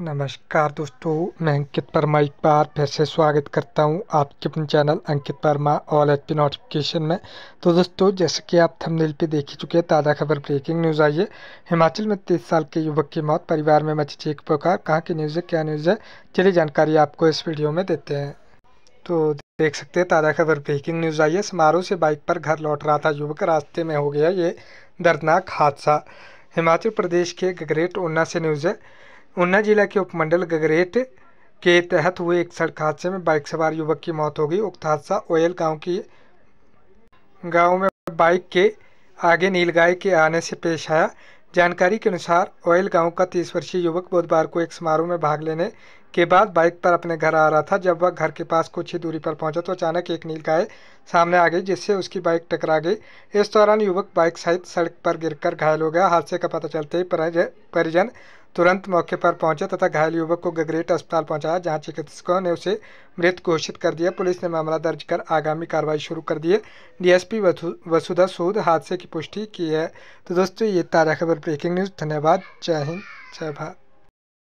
नमस्कार दोस्तों मैं अंकित वर्मा एक बार फिर से स्वागत करता हूं आपके अपने channel Ankit Verma all H P notification में तो दोस्तों जैसे कि आप थंबनेल पे देख ही चुके हैं ताज़ा खबर ब्रेकिंग न्यूज़ आई है हिमाचल में तीस साल के युवक की मौत परिवार में मची चेक प्रकार कहाँ की न्यूज़ है क्या न्यूज़ है चलिए जानकारी आपको इस वीडियो में देते हैं तो देख सकते हैं ताज़ा खबर ब्रेकिंग न्यूज़ आई है समारोह से बाइक पर घर लौट रहा था युवक रास्ते में हो गया ये दर्दनाक हादसा हिमाचल प्रदेश के ग्रेट ऊना से न्यूज़ है ऊना जिला के उपमंडल गगरेट के तहत हुए एक सड़क हादसे में बाइक सवार युवक की मौत हो गई उक्त हादसा ओयल गांव की गांव में बाइक के आगे नीलगाय के आने से पेश आया जानकारी के अनुसार ओयल गांव का तीस वर्षीय युवक बुधवार को एक समारोह में भाग लेने के बाद बाइक पर अपने घर आ रहा था जब वह घर के पास कुछ ही दूरी पर पहुंचा तो अचानक एक नीलगाय सामने आ गई जिससे उसकी बाइक टकरा गई इस दौरान युवक बाइक सहित सड़क पर गिरकर घायल हो गया हादसे का पता चलते ही परिजन तुरंत मौके पर पहुंचे तथा घायल युवक को गगरेट अस्पताल पहुंचाया जहां चिकित्सकों ने उसे मृत घोषित कर दिया पुलिस ने मामला दर्ज कर आगामी कार्रवाई शुरू कर दी है डीएसपी वसुधा सूद हादसे की पुष्टि की है तो दोस्तों ये ताज़ा खबर ब्रेकिंग न्यूज़ धन्यवाद जय हिंद जय भारत